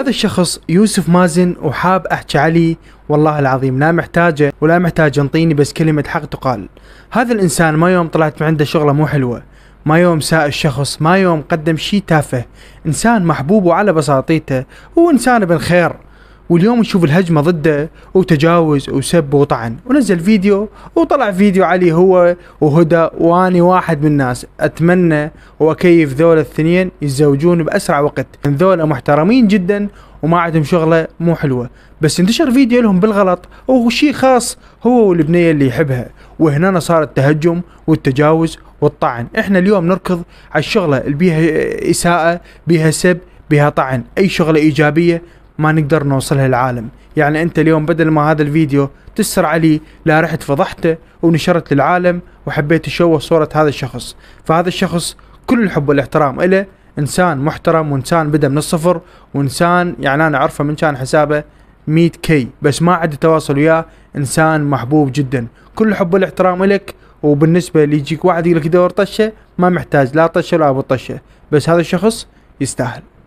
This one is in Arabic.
هذا الشخص يوسف مازن وحاب احكي عليه والله العظيم لا محتاجه ولا محتاج ينطيني بس كلمه حق تقال هذا الانسان ما يوم طلعت من عنده شغله مو حلوه ما يوم ساء الشخص ما يوم قدم شي تافه انسان محبوب وعلى بساطيته هو انسان ابن خير واليوم نشوف الهجمة ضده وتجاوز وسب وطعن ونزل فيديو وطلع فيديو علي هو وهدى واني واحد من الناس اتمنى واكيف ذول الاثنين يتزوجون باسرع وقت ذول محترمين جدا وما عندهم شغله مو حلوه بس انتشر فيديو لهم بالغلط وشي خاص هو والبنيه اللي يحبها وهنا صار التهجم والتجاوز والطعن احنا اليوم نركض على الشغله اللي بيها اساءه بيها سب بها طعن اي شغله ايجابيه ما نقدر نوصلها للعالم يعني انت اليوم بدل ما هذا الفيديو تسر علي لا رحت فضحته ونشرت للعالم وحبيت تشوه صورة هذا الشخص فهذا الشخص كل الحب والاحترام له انسان محترم وانسان بدا من الصفر وانسان يعني انا اعرفه من كان حسابه 100 كي بس ما عندي تواصل وياه انسان محبوب جدا كل الحب والاحترام لك وبالنسبه اللي يجيك واحد يقول لك دور طشه ما محتاج لا طشه ولا ابو طشه بس هذا الشخص يستاهل